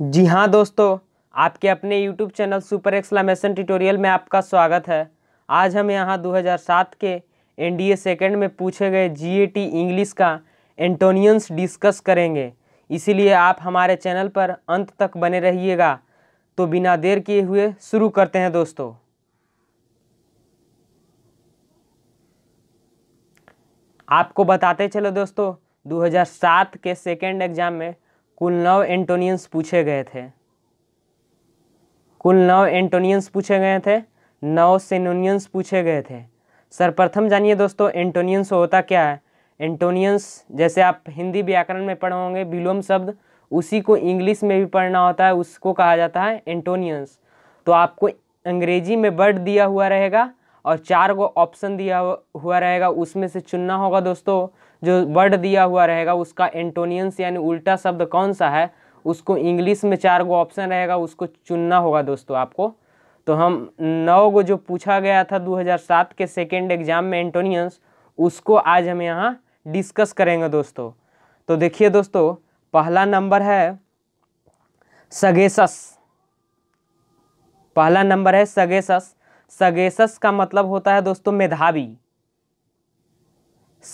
जी हाँ दोस्तों आपके अपने YouTube channel super exclamation tutorial में आपका स्वागत है आज हम यहाँ 2007 के एन डी सेकेंड में पूछे गए जीएटी इंग्लिश का एंटोनियंस डिस्कस करेंगे इसीलिए आप हमारे चैनल पर अंत तक बने रहिएगा तो बिना देर किए हुए शुरू करते हैं दोस्तों आपको बताते चलो दोस्तों 2007 के सेकेंड एग्ज़ाम में कुल नौ एंटोनियंस पूछे गए थे कुल नौ एंटोनियंस पूछे गए थे नौ सेनोनियंस पूछे गए थे सर्वप्रथम जानिए दोस्तों एंटोनियंस होता क्या है एंटोनियंस जैसे आप हिंदी व्याकरण में पढ़े होंगे विलोम शब्द उसी को इंग्लिश में भी पढ़ना होता है उसको कहा जाता है एंटोनियंस तो आपको अंग्रेजी में वर्ड दिया हुआ रहेगा और चार को ऑप्शन दिया हुआ रहेगा उसमें से चुनना होगा दोस्तों जो वर्ड दिया हुआ रहेगा उसका एंटोनियंस यानी उल्टा शब्द कौन सा है उसको इंग्लिश में चार गो ऑप्शन रहेगा उसको चुनना होगा दोस्तों आपको तो हम नौ को जो पूछा गया था 2007 के सेकेंड एग्जाम में एंटोनियंस उसको आज हम यहाँ डिस्कस करेंगे दोस्तों तो देखिए दोस्तों पहला नंबर है सगेसस पहला नंबर है सगेसस सगेसस का मतलब होता है दोस्तों मेधावी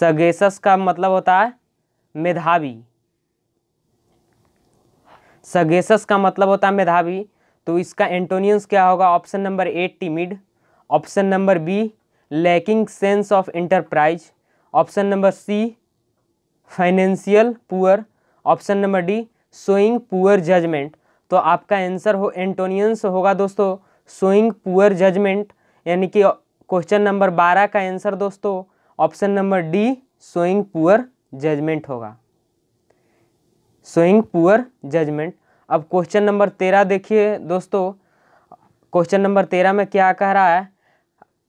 सगेसस का मतलब होता है मेधावी सगेसस का मतलब होता है मेधावी तो इसका एंटोनियंस क्या होगा option number A timid option number B lacking sense of enterprise option number C financial poor option number D showing poor judgement तो आपका आंसर हो एंटोनियंस होगा दोस्तों शोइंग पुअर जजमेंट यानी कि क्वेश्चन नंबर बारह का आंसर दोस्तों option number D showing poor judgement होगा शोइंग पुअर जजमेंट अब क्वेश्चन नंबर तेरह देखिए दोस्तों क्वेश्चन नंबर तेरह में क्या कह रहा है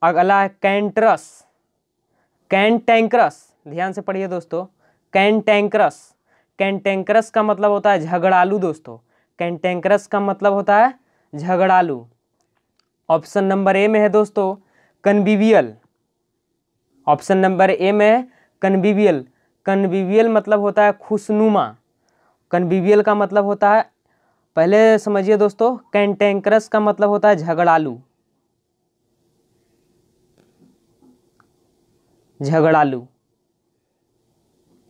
अगला है कैंट्रस कैंटेंक्रस ध्यान से पढ़िए दोस्तों कैंटेंक्रस कैंटेंक्रस का मतलब होता है झगड़ालू दोस्तों कैंटेंक्रस का मतलब होता है झगड़ालू ऑप्शन नंबर ए में है दोस्तों कन्विवियल ऑप्शन नंबर ए में है कन्विवियल कन्बिवियल मतलब होता है खुशनुमा कन्विवियल का मतलब होता है पहले समझिए दोस्तों कैंटेंक्रस का मतलब होता है झगड़ालू झगड़ालू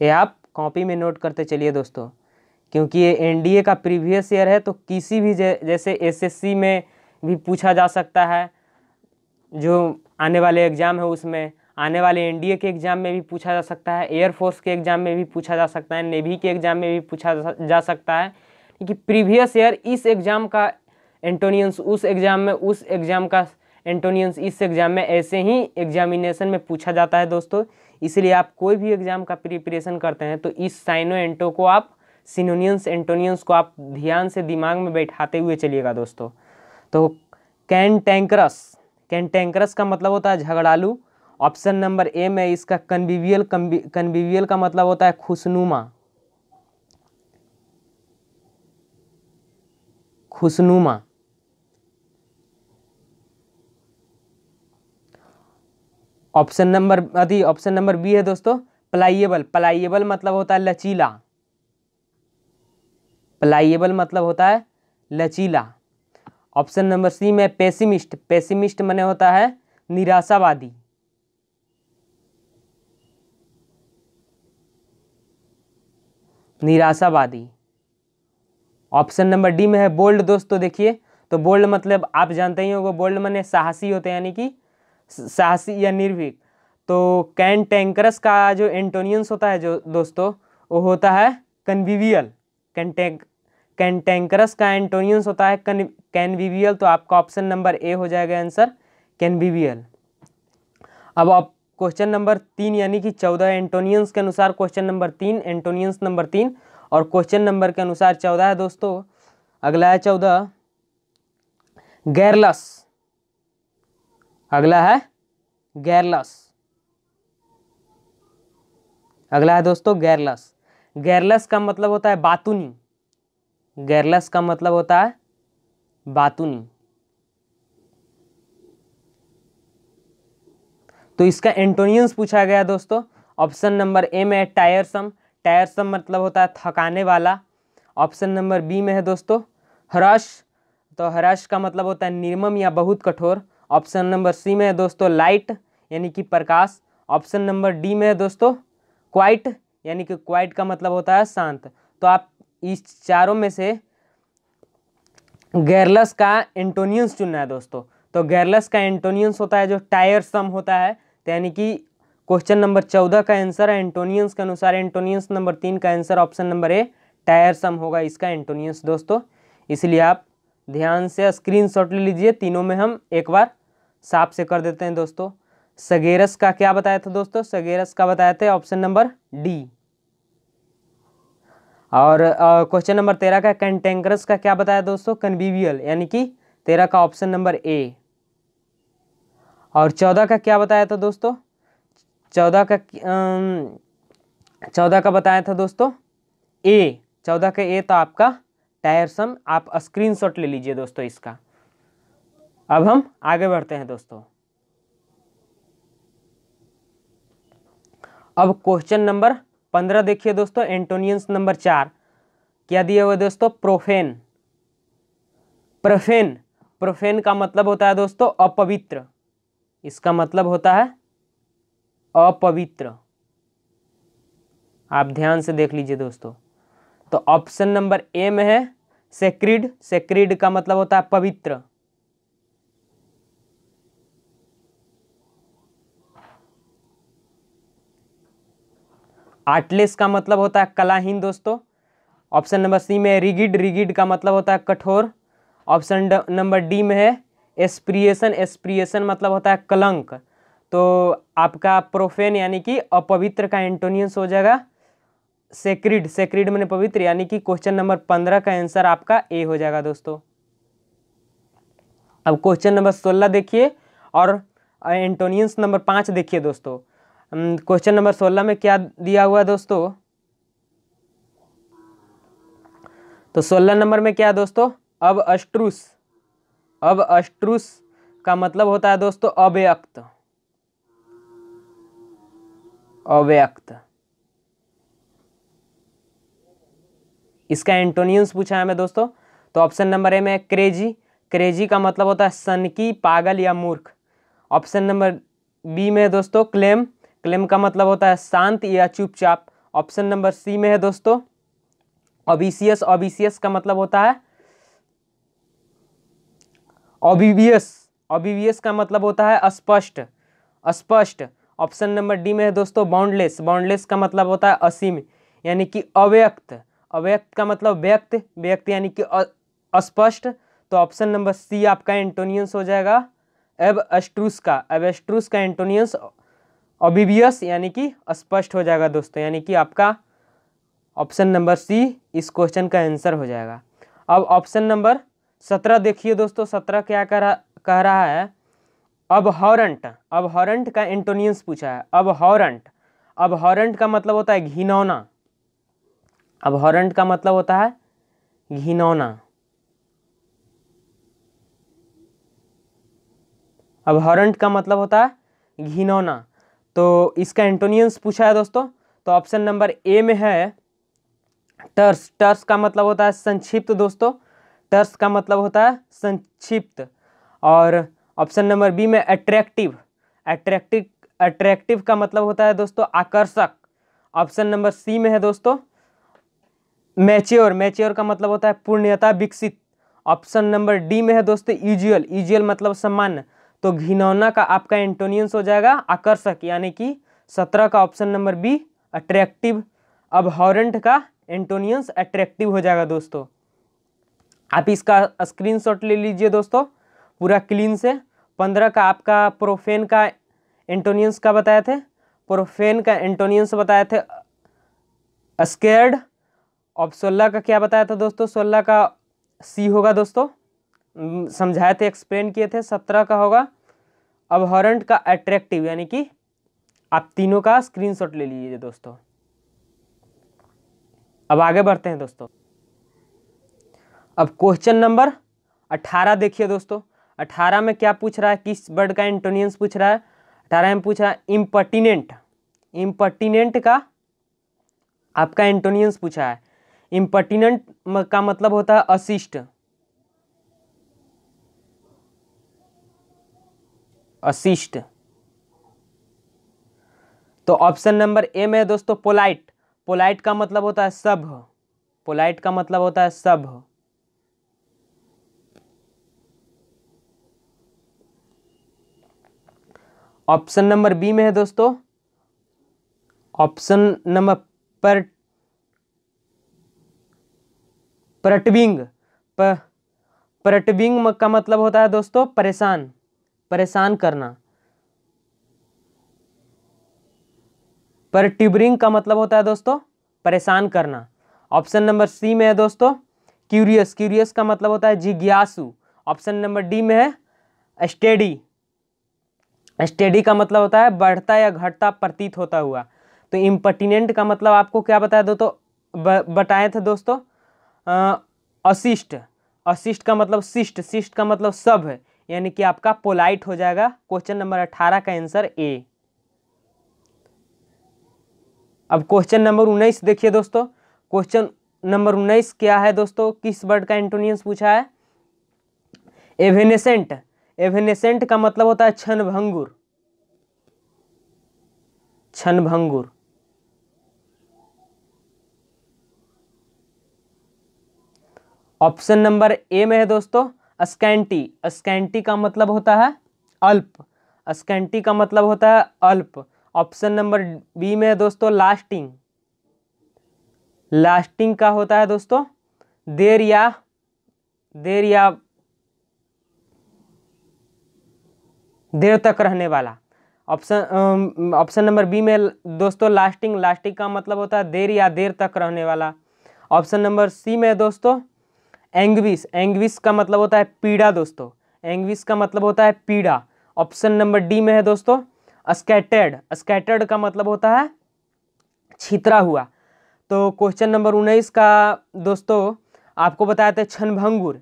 ये आप कॉपी में नोट करते चलिए दोस्तों क्योंकि ये एनडीए का प्रीवियस ईयर है तो किसी भी जैसे एसएससी में भी पूछा जा सकता है जो आने वाले एग्ज़ाम है उसमें आने वाले एनडीए के एग्ज़ाम में भी पूछा जा सकता है एयरफोर्स के एग्ज़ाम में भी पूछा जा सकता है नेवी के एग्ज़ाम में भी पूछा जा सकता है कि प्रीवियस ईयर इस एग्ज़ाम का एंटोनियंस उस एग्ज़ाम में उस एग्ज़ाम का एंटोनियंस इस एग्ज़ाम में ऐसे ही एग्जामिनेशन में पूछा जाता है दोस्तों इसलिए आप कोई भी एग्ज़ाम का प्रिपरेशन करते हैं तो इस साइनो एंटो को आप सिनोनियंस एंटोनियंस को आप ध्यान से दिमाग में बैठाते हुए चलिएगा दोस्तों तो कैंटेंकरस कैंटेंकरस का मतलब होता है झगड़ालू ऑप्शन नंबर ए में इसका कन्विवियल कन्विवियल का मतलब होता है खुशनुमा खुशनुमा ऑप्शन नंबर अभी ऑप्शन नंबर बी है दोस्तों प्लाइएबल प्लाइएबल मतलब होता है लचीला प्लाइएबल मतलब होता है लचीला ऑप्शन नंबर सी में पेसिमिस्ट पेसिमिस्ट मैंने होता है निराशावादी निराशावादी ऑप्शन नंबर डी में है बोल्ड दोस्तों तो देखिए तो बोल्ड मतलब आप जानते ही होंगे बोल्ड मैंने साहसी होते हैं यानी कि साहसी या निर्भीक तो कैन टैंकरस का जो एंटोनियंस होता है जो दोस्तों वो होता है कन्विवियल कैंटेंक कैंटेंकरस का एंटोनियंस होता है कैनविवियल तो आपका ऑप्शन नंबर ए हो जाएगा आंसर कैनविवियल अब आप क्वेश्चन नंबर तीन यानी कि चौदह एंटोनियंस के अनुसार क्वेश्चन नंबर तीन एंटोनियंस नंबर तीन और क्वेश्चन नंबर के अनुसार चौदह है दोस्तों अगला है चौदह गैरलस अगला है गैरलस अगला है दोस्तों गैरलस गैरलस का मतलब होता है बातूनी गैरलस का मतलब होता है बातूनी तो इसका एंटोनियंस पूछा गया दोस्तों ऑप्शन नंबर ए में है टायरसम टायरसम मतलब होता है थकाने वाला ऑप्शन नंबर बी में है दोस्तों हर्ष तो हर्ष का मतलब होता है निर्मम या बहुत कठोर ऑप्शन नंबर सी में है दोस्तों लाइट यानी कि प्रकाश ऑप्शन नंबर डी में है दोस्तों क्वाइट यानी कि क्वाइट का मतलब होता है शांत तो आप इस चारों में से गैरलस का एंटोनियंस चुनना है दोस्तों तो गैरलस का एंटोनियंस होता है जो टायर सम होता है तो यानी कि क्वेश्चन नंबर चौदह का आंसर है एंटोनियंस के अनुसार एंटोनियंस नंबर तीन का answer option number A tiresome होगा इसका एंटोनियंस दोस्तों इसलिए आप ध्यान से स्क्रीन शॉट ले लीजिए तीनों में हम एक बार साफ से कर देते हैं दोस्तों सगेरस का क्या बताया था दोस्तों सगेरस का बताया था ऑप्शन नंबर डी और क्वेश्चन नंबर तेरह का कंटेंगरस का क्या बताया दोस्तों कन्वीवियल यानी कि तेरह का ऑप्शन नंबर ए और चौदह का क्या बताया था दोस्तों चौदह का चौदह का बताया था दोस्तों ए चौदह का ए तो आपका टायर सम आप स्क्रीनशॉट ले लीजिए दोस्तों इसका अब हम आगे बढ़ते हैं दोस्तों अब क्वेश्चन नंबर पंद्रह देखिए दोस्तों एंटोनियंस नंबर चार क्या दिया हुआ दोस्तों प्रोफेन प्रोफेन प्रोफेन का मतलब होता है दोस्तों अपवित्र इसका मतलब होता है अपवित्र आप ध्यान से देख लीजिए दोस्तों तो ऑप्शन नंबर ए में है सेक्रिड सेक्रिड का मतलब होता है पवित्र आर्टलेस का मतलब होता है कलाहीन दोस्तों ऑप्शन नंबर सी में रिगिड रिगिड का मतलब होता है कठोर ऑप्शन नंबर डी में है एस्प्रिएशन एस्प्रिएशन मतलब होता है कलंक तो आपका प्रोफेन यानी कि अपवित्र का एंटोनियंस हो जाएगा सेक्रिड सेक्रिड मैंने पवित्र यानी कि क्वेश्चन नंबर पंद्रह का आंसर आपका ए हो जाएगा दोस्तों अब क्वेश्चन नंबर सोलह देखिए और एंटोनियंस नंबर पाँच देखिए दोस्तों क्वेश्चन नंबर सोलह में क्या दिया हुआ है दोस्तों तो सोलह नंबर में क्या है दोस्तों अब अष्ट्रुस अब अष्ट्रुस का मतलब होता है दोस्तों अव्यक्त अव्यक्त इसका एंटोनियंस पूछा है हमें दोस्तों तो ऑप्शन नंबर ए में क्रेजी क्रेजी का मतलब होता है सनकी पागल या मूर्ख ऑप्शन नंबर बी में दोस्तों क्लेम क्लेम का मतलब होता है शांत या चुपचाप ऑप्शन नंबर सी में है दोस्तों ओबीसीएस ओबीसीएस का मतलब होता है ओबीबीएस ओबीबीएस का मतलब होता है अस्पष्ट अस्पष्ट ऑप्शन नंबर डी में है दोस्तों बाउंडलेस बाउंडलेस का मतलब होता है असीम यानी कि अव्यक्त अव्यक्त का मतलब व्यक्त व्यक्त यानी कि अस्पष्ट तो ऑप्शन नंबर सी आपका एंटोनियंस हो जाएगा एब एस्ट्रूस का एब एस्ट्रूस का एंटोनियंस ओबिवियस यानी कि स्पष्ट हो जाएगा दोस्तों यानी कि आपका ऑप्शन नंबर सी इस क्वेश्चन का आंसर हो जाएगा अब ऑप्शन नंबर सत्रह देखिए दोस्तों सत्रह क्या कह कह रहा है अब हॉरंट अब हॉरंट का एंटोनियंस पूछा है अब हॉरंट अब हॉरंट का मतलब होता है घिनौना अब हॉरंट का मतलब होता है घिनौना अब हॉरंट का मतलब होता है घिनौना तो इसका एंटोनियंस पूछा है दोस्तों तो ऑप्शन नंबर ए में है टर्स टर्स का मतलब होता है संक्षिप्त दोस्तों टर्स का मतलब होता है संक्षिप्त और ऑप्शन नंबर बी में अट्रैक्टिव अट्रैक्टिव अट्रैक्टिव का मतलब होता है दोस्तों आकर्षक ऑप्शन नंबर सी में है दोस्तों मैच्योर मैच्योर का मतलब होता है पूर्णता विकसित ऑप्शन नंबर डी में है दोस्तों यूजुअल यूजुअल मतलब सामान्य तो घिनौना का आपका एंटोनियंस हो जाएगा आकर्षक यानी कि सत्रह का ऑप्शन नंबर बी अट्रैक्टिव अब हॉरेंट का एंटोनियंस अट्रैक्टिव हो जाएगा दोस्तों आप इसका स्क्रीनशॉट ले लीजिए दोस्तों पूरा क्लीन से पंद्रह का आपका प्रोफेन का एंटोनियंस का बताए थे प्रोफेन का एंटोनियंस बताए थे स्केर्ड अब सोलह का क्या बताया था दोस्तों सोलह का सी होगा दोस्तों समझाए थे एक्सप्लेन किए थे सत्रह का होगा अबहरेंट का अट्रैक्टिव यानी कि आप तीनों का स्क्रीनशॉट ले लीजिए दोस्तों अब आगे बढ़ते हैं दोस्तों अब क्वेश्चन नंबर अट्ठारह देखिए दोस्तों अठारह में क्या पूछ रहा है किस वर्ड का एंटोनियंस पूछ रहा है अठारह में पूछ रहा है इम्पर्टिनेंट इम्पर्टिनेंट का आपका एंटोनियंस पूछा है इम्पर्टिनेंट का मतलब होता है असिस्ट अशिष्ट तो ऑप्शन नंबर ए में दोस्तों पोलाइट पोलाइट का मतलब होता है सभ पोलाइट का मतलब होता है सभ ऑप्शन नंबर बी में है दोस्तों ऑप्शन नंबर पर परटविंग पर, का मतलब होता है दोस्तों परेशान परेशान करना पर ट्यूबरिंग का मतलब होता है दोस्तों परेशान करना ऑप्शन नंबर सी में है दोस्तों क्यूरियस क्यूरियस का मतलब होता है जिज्ञासु ऑप्शन नंबर डी में है स्टेडी स्टेडी का मतलब होता है बढ़ता या घटता प्रतीत होता हुआ तो इम्पर्टिनेंट का मतलब आपको क्या बताया दोस्तों बताए थे दोस्तों अशिष्ट अशिष्ट का मतलब शिष्ट शिष्ट का मतलब सब है यानी कि आपका पोलाइट हो जाएगा क्वेश्चन नंबर अठारह का आंसर ए अब क्वेश्चन नंबर उन्नीस देखिए दोस्तों क्वेश्चन नंबर उन्नीस क्या है दोस्तों किस वर्ड का एंटोनियंस पूछा है एवेनेसेंट एवेनेसेंट का मतलब होता है छन भंगुर छन भंगुर ऑप्शन नंबर ए में है दोस्तों अस्कैंटी अस्कैंटी का मतलब होता है अल्प अस्कैंटी का मतलब होता है अल्प ऑप्शन नंबर बी में दोस्तों लास्टिंग लास्टिंग का होता है दोस्तों देर या देर या देर तक रहने वाला ऑप्शन ऑप्शन नंबर बी में दोस्तों लास्टिंग लास्टिंग का मतलब होता है देर या देर तक रहने वाला ऑप्शन नंबर सी में दोस्तों एंग्विस एंग्विस का मतलब होता है पीड़ा दोस्तों एंग्विस का मतलब होता है पीड़ा ऑप्शन नंबर डी में है दोस्तों स्कैटर्ड स्कैटर्ड का मतलब होता है छितरा हुआ तो क्वेश्चन नंबर उन्नीस का दोस्तों आपको बताया छन भंगुर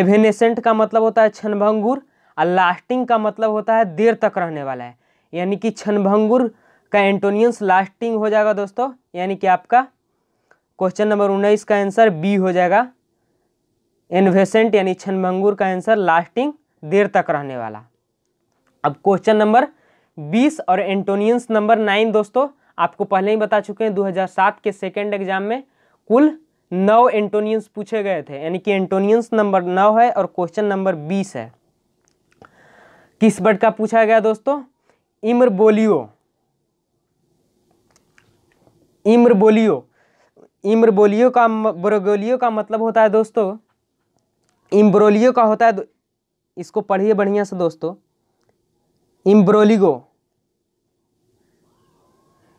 एवेनेसेंट का मतलब होता है छनभंगुर और लास्टिंग का मतलब होता है देर तक रहने वाला है यानी कि छनभंगुर का एंटोनियंस लास्टिंग हो जाएगा दोस्तों यानी कि आपका क्वेश्चन नंबर उन्नीस का आंसर बी हो जाएगा एनवेसेंट यानी छनभंगुर का आंसर लास्टिंग देर तक रहने वाला अब क्वेश्चन नंबर बीस और एंटोनियंस नंबर नाइन दोस्तों आपको पहले ही बता चुके हैं 2007 के सेकेंड एग्जाम में कुल नौ एंटोनियंस पूछे गए थे यानी कि एंटोनियंस नंबर नौ है और क्वेश्चन नंबर बीस है किस वर्ड का पूछा गया दोस्तों इम्र इम्र बोलियो बोलियो इम्र बोलियो का बोरगोलियो का मतलब होता है दोस्तों इम्ब्रोलियो का होता है इसको पढ़िए बढ़िया से दोस्तों इम्ब्रोलिगो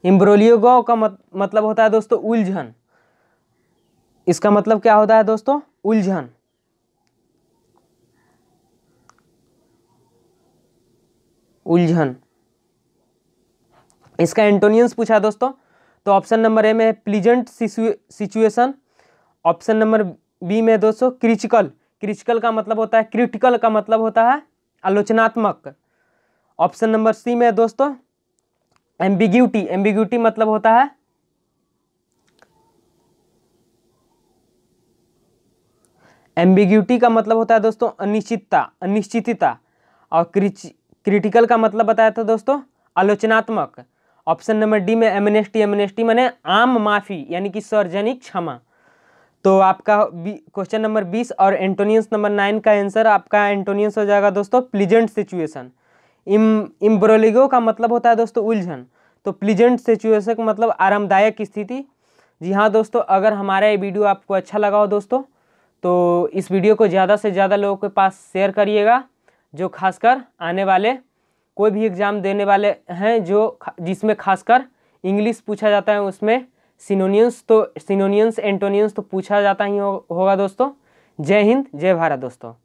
इम्ब्रोलियोगो का मत, मतलब होता है दोस्तों उलझन इसका मतलब क्या होता है दोस्तों उलझन उलझन इसका एंटोनियंस पूछा दोस्तों तो ऑप्शन नंबर ए में pleasant situation option number B में दोस्तों क्रिटिकल क्रिटिकल का मतलब होता है क्रिटिकल का मतलब होता है आलोचनात्मक ऑप्शन नंबर सी में दोस्तों एम्बिग्यूटी एम्बिग्यूटी मतलब होता है एम्बिग्यूटी का मतलब होता है दोस्तों अनिश्चितता अनिश्चितता और क्रिटिकल का मतलब बताया था दोस्तों आलोचनात्मक ऑप्शन नंबर डी में एमनेस्टी एमनेस्टी मैंने आम माफी यानी कि सार्वजनिक क्षमा तो आपका क्वेश्चन नंबर बीस और एंटोनियंस नंबर नाइन का आंसर आपका एंटोनियंस हो जाएगा दोस्तों प्लीजेंट सिचुएशन इम इम्ब्रोलिगो का मतलब होता है दोस्तों उलझन तो प्लीजेंट सिचुएशन का मतलब आरामदायक स्थिति जी हाँ दोस्तों अगर हमारा ये वीडियो आपको अच्छा लगा हो दोस्तों तो इस वीडियो को ज़्यादा से ज़्यादा लोगों के पास शेयर करिएगा जो खासकर आने वाले कोई भी एग्ज़ाम देने वाले हैं जो जिसमें खासकर इंग्लिश पूछा जाता है उसमें सिनोनियंस तो सिनोनियंस एंटोनियंस तो पूछा जाता ही हो, होगा दोस्तों जय हिंद जय भारत दोस्तों